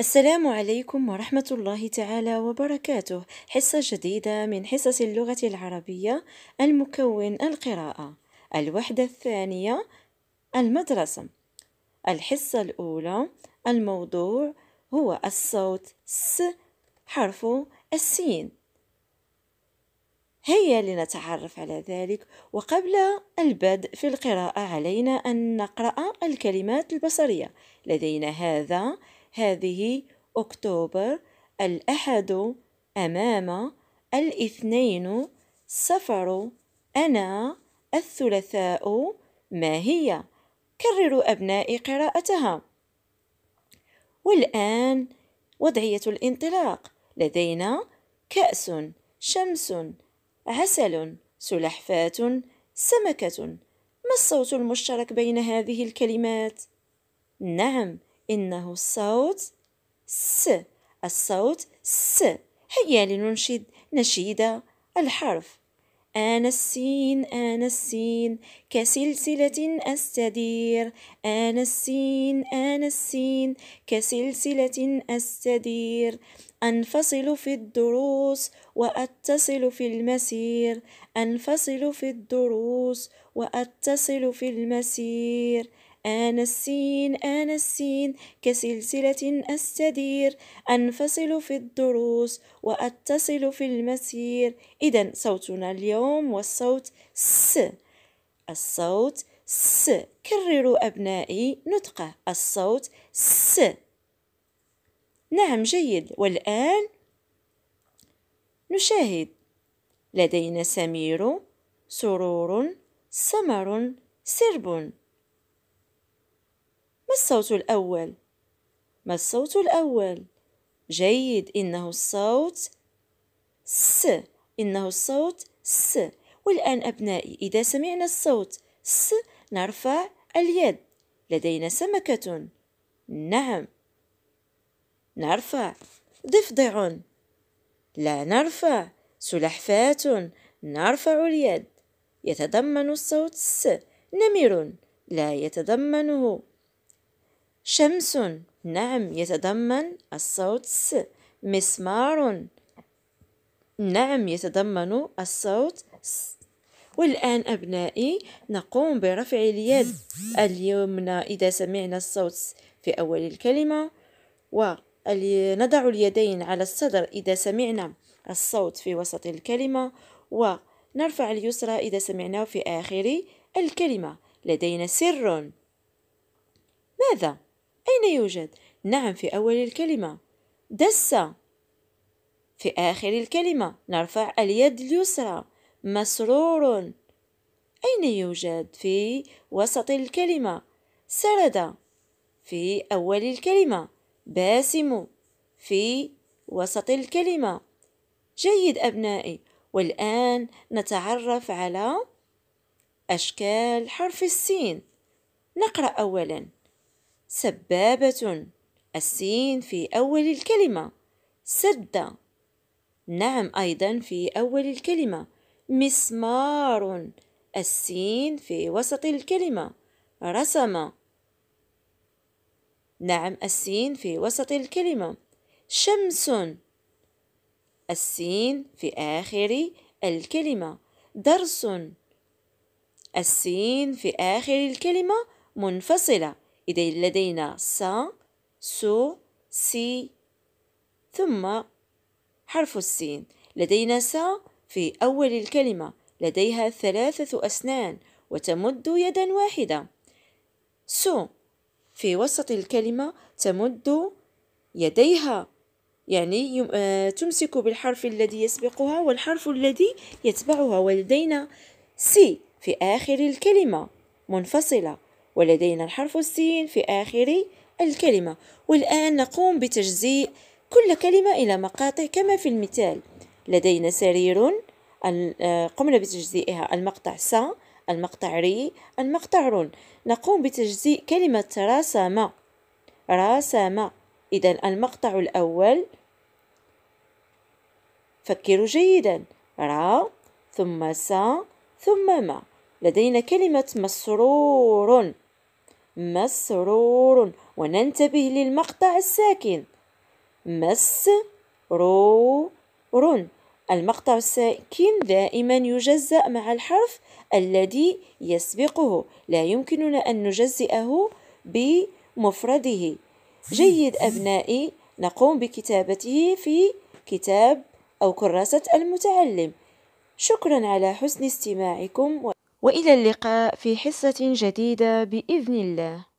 السلام عليكم ورحمة الله تعالى وبركاته حصة جديدة من حصص اللغة العربية المكون القراءة الوحدة الثانية المدرسة الحصة الأولى الموضوع هو الصوت س حرف السين هيا لنتعرف على ذلك وقبل البدء في القراءة علينا أن نقرأ الكلمات البصرية لدينا هذا هذه أكتوبر الأحد أمام الاثنين سفر أنا الثلاثاء ما هي كرروا أبنائي قراءتها والآن وضعية الانطلاق لدينا كأس شمس عسل سلحفاة سمكة ما الصوت المشترك بين هذه الكلمات؟ نعم إنه الصوت س الصوت س هيا لننشد نشيد الحرف أنا السين أنا السين كسلسلة أستدير أنا السين أنا السين كسلسلة أستدير أنفصل في الدروس وأتصل في المسير أنفصل في الدروس وأتصل في المسير أنا السين أنا السين كسلسلة أستدير أنفصل في الدروس وأتصل في المسير إذا صوتنا اليوم والصوت س الصوت س كرروا أبنائي نطقه الصوت س نعم جيد والآن نشاهد لدينا سمير سرور سمر سرب الصوت الأول ما الصوت الأول جيد إنه الصوت س إنه الصوت س والآن أبنائي إذا سمعنا الصوت س نرفع اليد لدينا سمكة نعم نرفع ضفدع لا نرفع سلحفاة نرفع اليد يتضمن الصوت س نمر لا يتضمنه شمس نعم يتضمن الصوت س مسمار نعم يتضمن الصوت س والآن أبنائي نقوم برفع اليد اليمنى إذا سمعنا الصوت س في أول الكلمة ونضع اليدين على الصدر إذا سمعنا الصوت في وسط الكلمة ونرفع اليسرى إذا سمعناه في آخر الكلمة لدينا سر ماذا؟ أين يوجد؟ نعم في أول الكلمة دس في آخر الكلمة نرفع اليد اليسرى مسرور أين يوجد؟ في وسط الكلمة سرد في أول الكلمة باسم في وسط الكلمة جيد أبنائي والآن نتعرف على أشكال حرف السين نقرأ أولاً سبابة السين في أول الكلمة سدة نعم أيضا في أول الكلمة مسمار السين في وسط الكلمة رسم نعم السين في وسط الكلمة شمس السين في آخر الكلمة درس السين في آخر الكلمة منفصلة إذا لدينا سا سو سي ثم حرف السين لدينا سا في أول الكلمة لديها ثلاثة أسنان وتمد يدا واحدة سو في وسط الكلمة تمد يديها يعني آه، تمسك بالحرف الذي يسبقها والحرف الذي يتبعها ولدينا سي في آخر الكلمة منفصلة ولدينا الحرف السين في آخر الكلمة والآن نقوم بتجزيء كل كلمة إلى مقاطع كما في المثال لدينا سرير آه، قمنا بتجزئها المقطع س المقطع ري المقطع رون نقوم بتجزيء كلمة راسما راسما إذا المقطع الأول فكروا جيدا را ثم س ثم ما لدينا كلمة مسرور مسرور وننتبه للمقطع الساكن مسرور المقطع الساكن دائما يجزأ مع الحرف الذي يسبقه لا يمكننا أن نجزئه بمفرده جيد أبنائي نقوم بكتابته في كتاب أو كراسة المتعلم شكرا على حسن استماعكم والى اللقاء في حصه جديده باذن الله